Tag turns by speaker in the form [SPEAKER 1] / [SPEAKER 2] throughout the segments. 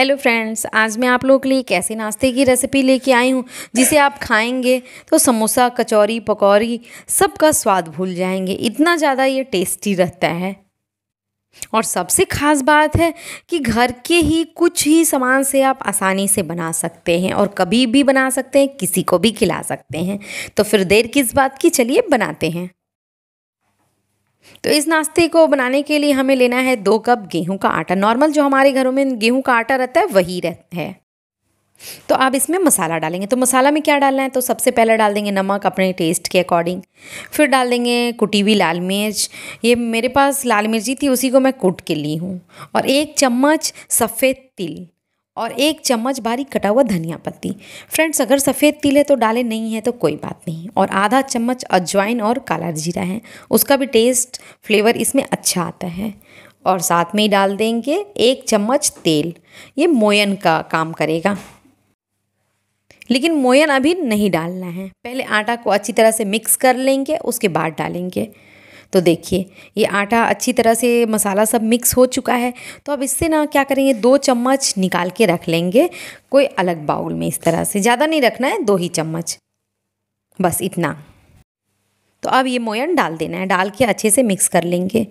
[SPEAKER 1] hello friends आज मैं आप लोगों के लिए एक ऐसे नाश्ते की रेसिपी लेके आई हूँ जिसे आप खाएंगे तो समोसा कचौरी पकौड़ी सबका स्वाद भूल जाएंगे इतना ज़्यादा ये टेस्टी रहता है और सबसे ख़ास बात है कि घर के ही कुछ ही सामान से आप आसानी से बना सकते हैं और कभी भी बना सकते हैं किसी को भी खिला सकते हैं तो फिर देर किस बात की चलिए बनाते हैं तो इस नाश्ते को बनाने के लिए हमें लेना है दो कप गेहूं का आटा नॉर्मल जो हमारे घरों में गेहूं का आटा रहता है वही रहता है तो आप इसमें मसाला डालेंगे तो मसाला में क्या डालना है तो सबसे पहले डाल देंगे नमक अपने टेस्ट के अकॉर्डिंग फिर डाल देंगे कुटी हुई लाल मिर्च ये मेरे पास लाल मिर्ची थी उसी को मैं कूट के ली हूँ और एक चम्मच सफ़ेद तिल और एक चम्मच बारीक कटा हुआ धनिया पत्ती फ्रेंड्स अगर सफ़ेद तिल है तो डाले नहीं है तो कोई बात नहीं और आधा चम्मच अजवाइन और काला जीरा है उसका भी टेस्ट फ्लेवर इसमें अच्छा आता है और साथ में ही डाल देंगे एक चम्मच तेल ये मोयन का काम करेगा लेकिन मोयन अभी नहीं डालना है पहले आटा को अच्छी तरह से मिक्स कर लेंगे उसके बाद डालेंगे तो देखिए ये आटा अच्छी तरह से मसाला सब मिक्स हो चुका है तो अब इससे ना क्या करेंगे दो चम्मच निकाल के रख लेंगे कोई अलग बाउल में इस तरह से ज़्यादा नहीं रखना है दो ही चम्मच बस इतना तो अब ये मोयन डाल देना है डाल के अच्छे से मिक्स कर लेंगे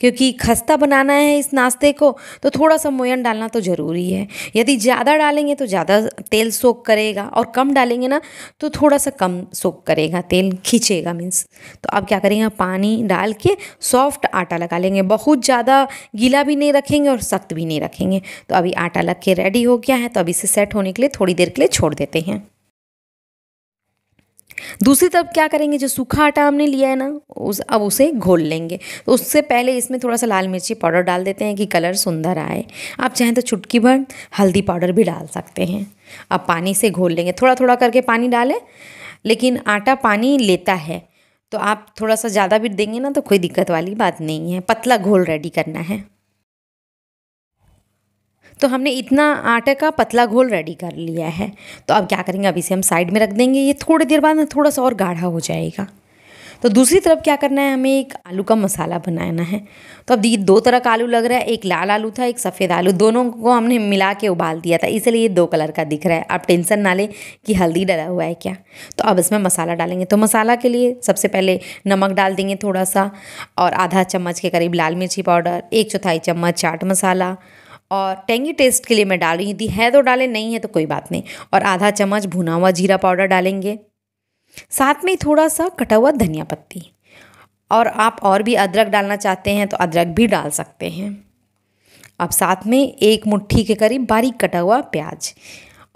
[SPEAKER 1] क्योंकि खस्ता बनाना है इस नाश्ते को तो थोड़ा सा मोयन डालना तो ज़रूरी है यदि ज़्यादा डालेंगे तो ज़्यादा तेल सोख करेगा और कम डालेंगे ना तो थोड़ा सा कम सोख करेगा तेल खींचेगा मीन्स तो अब क्या करेंगे पानी डाल के सॉफ्ट आटा लगा लेंगे बहुत ज़्यादा गीला भी नहीं रखेंगे और सख्त भी नहीं रखेंगे तो अभी आटा लग के रेडी हो गया है तो अब इसे सेट होने के लिए थोड़ी देर के लिए छोड़ देते हैं दूसरी तरफ क्या करेंगे जो सूखा आटा हमने लिया है ना उस अब उसे घोल लेंगे तो उससे पहले इसमें थोड़ा सा लाल मिर्ची पाउडर डाल देते हैं कि कलर सुंदर आए आप चाहें तो चुटकी भर हल्दी पाउडर भी डाल सकते हैं अब पानी से घोल लेंगे थोड़ा थोड़ा करके पानी डालें लेकिन आटा पानी लेता है तो आप थोड़ा सा ज़्यादा भी देंगे ना तो कोई दिक्कत वाली बात नहीं है पतला घोल रेडी करना है तो हमने इतना आटे का पतला घोल रेडी कर लिया है तो अब क्या करेंगे अब इसे हम साइड में रख देंगे ये थोड़ी देर बाद ना थोड़ा सा और गाढ़ा हो जाएगा तो दूसरी तरफ क्या करना है हमें एक आलू का मसाला बनाना है तो अब ये दो तरह का आलू लग रहा है एक लाल आलू था एक सफ़ेद आलू दोनों को हमने मिला के उबाल दिया था इसलिए ये दो कलर का दिख रहा है आप टेंशन ना लें कि हल्दी डला हुआ है क्या तो अब इसमें मसाला डालेंगे तो मसाला के लिए सबसे पहले नमक डाल देंगे थोड़ा सा और आधा चम्मच के करीब लाल मिर्ची पाउडर एक चौथाई चम्मच चाट मसाला और टेंगी टेस्ट के लिए मैं डाल रही यदि है तो डालें नहीं है तो कोई बात नहीं और आधा चम्मच भुना हुआ जीरा पाउडर डालेंगे साथ में ही थोड़ा सा कटा हुआ धनिया पत्ती और आप और भी अदरक डालना चाहते हैं तो अदरक भी डाल सकते हैं अब साथ में एक मुट्ठी के करीब बारीक कटा हुआ प्याज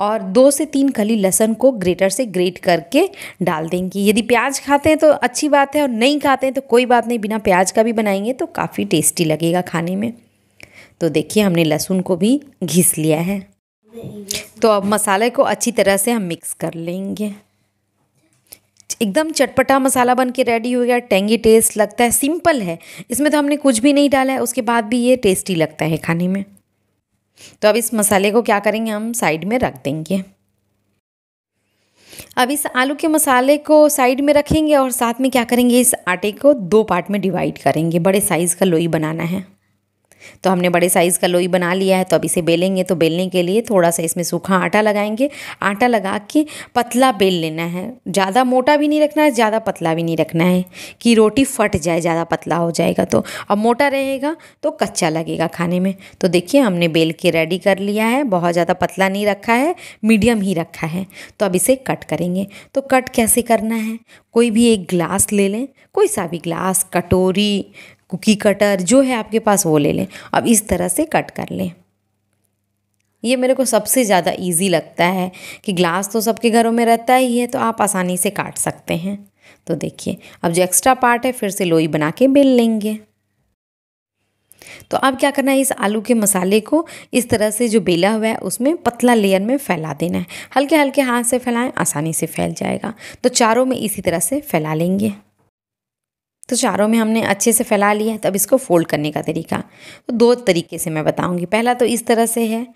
[SPEAKER 1] और दो से तीन कली लहसन को ग्रेटर से ग्रेट करके डाल देंगी यदि प्याज खाते हैं तो अच्छी बात है और नहीं खाते हैं तो कोई बात नहीं बिना प्याज का भी बनाएंगे तो काफ़ी टेस्टी लगेगा खाने में तो देखिए हमने लहसुन को भी घिस लिया है तो अब मसाले को अच्छी तरह से हम मिक्स कर लेंगे एकदम चटपटा मसाला बन के रेडी हो गया टेंगी टेस्ट लगता है सिंपल है इसमें तो हमने कुछ भी नहीं डाला है उसके बाद भी ये टेस्टी लगता है खाने में तो अब इस मसाले को क्या करेंगे हम साइड में रख देंगे अब इस आलू के मसाले को साइड में रखेंगे और साथ में क्या करेंगे इस आटे को दो पार्ट में डिवाइड करेंगे बड़े साइज़ का लोई बनाना है तो हमने बड़े साइज़ का लोई बना लिया है तो अब इसे बेलेंगे तो बेलने के लिए थोड़ा सा इसमें सूखा आटा लगाएंगे आटा लगा के पतला बेल लेना है ज़्यादा मोटा भी नहीं रखना है ज़्यादा पतला भी नहीं रखना है कि रोटी फट जाए ज़्यादा पतला हो जाएगा तो अब मोटा रहेगा तो कच्चा लगेगा खाने में तो देखिए हमने बेल के रेडी कर लिया है बहुत ज़्यादा पतला नहीं रखा है मीडियम ही रखा है तो अब इसे कट करेंगे तो कट कैसे करना है कोई भी एक ग्लास ले लें कोई सा भी ग्लास कटोरी कुकी कटर जो है आपके पास वो ले लें अब इस तरह से कट कर लें ये मेरे को सबसे ज़्यादा इजी लगता है कि ग्लास तो सबके घरों में रहता ही है तो आप आसानी से काट सकते हैं तो देखिए अब जो एक्स्ट्रा पार्ट है फिर से लोई बना के बेल लेंगे तो अब क्या करना है इस आलू के मसाले को इस तरह से जो बेला हुआ है उसमें पतला लेयर में फैला देना है हल्के हल्के हाथ से फैलाएं आसानी से फैल जाएगा तो चारों में इसी तरह से फैला लेंगे तो चारों में हमने अच्छे से फैला लिया है तो अब इसको फोल्ड करने का तरीका तो दो तरीके से मैं बताऊंगी पहला तो इस तरह से है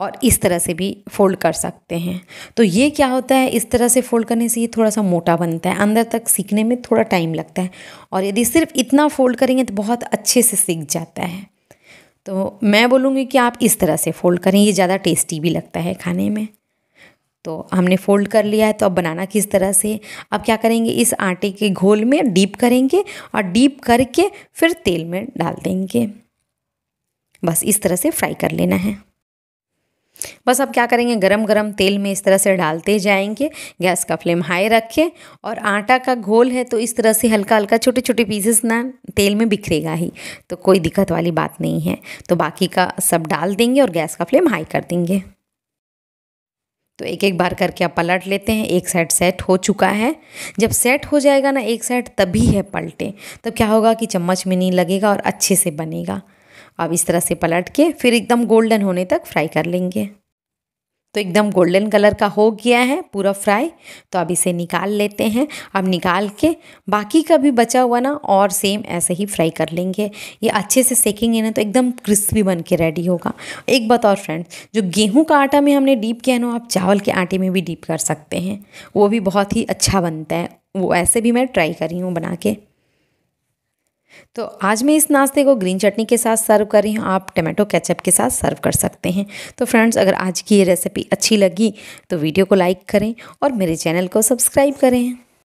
[SPEAKER 1] और इस तरह से भी फोल्ड कर सकते हैं तो ये क्या होता है इस तरह से फोल्ड करने से ये थोड़ा सा मोटा बनता है अंदर तक सीखने में थोड़ा टाइम लगता है और यदि सिर्फ इतना फोल्ड करेंगे तो बहुत अच्छे से सीख जाता है तो मैं बोलूँगी कि आप इस तरह से फोल्ड करें ये ज़्यादा टेस्टी भी लगता है खाने में तो हमने फोल्ड कर लिया है तो अब बनाना किस तरह से अब क्या करेंगे इस आटे के घोल में डीप करेंगे और डीप करके फिर तेल में डाल देंगे बस इस तरह से फ्राई कर लेना है बस अब क्या करेंगे गरम गरम तेल में इस तरह से डालते जाएंगे गैस का फ्लेम हाई रखें और आटा का घोल है तो इस तरह से हल्का हल्का छोटे छोटे पीसेस ना तेल में बिखरेगा ही तो कोई दिक्कत वाली बात नहीं है तो बाकी का सब डाल देंगे और गैस का फ्लेम हाई कर देंगे तो एक एक बार करके आप पलट लेते हैं एक साइड सेट हो चुका है जब सेट हो जाएगा ना एक साइड तभी है पलटे तब तो क्या होगा कि चम्मच में नहीं लगेगा और अच्छे से बनेगा अब इस तरह से पलट के फिर एकदम गोल्डन होने तक फ्राई कर लेंगे तो एकदम गोल्डन कलर का हो गया है पूरा फ्राई तो अब इसे निकाल लेते हैं अब निकाल के बाकी का भी बचा हुआ ना और सेम ऐसे ही फ्राई कर लेंगे ये अच्छे से सेकेंगे ना तो एकदम क्रिस्पी बन के रेडी होगा एक बात और फ्रेंड जो गेहूं का आटा में हमने डीप किया ना आप चावल के आटे में भी डीप कर सकते हैं वो भी बहुत ही अच्छा बनता है वो ऐसे भी मैं ट्राई करी हूँ बना के तो आज मैं इस नाश्ते को ग्रीन चटनी के साथ सर्व कर रही हूँ आप टमाटो केचप के साथ सर्व कर सकते हैं तो फ्रेंड्स अगर आज की ये रेसिपी अच्छी लगी तो वीडियो को लाइक करें और मेरे चैनल को सब्सक्राइब करें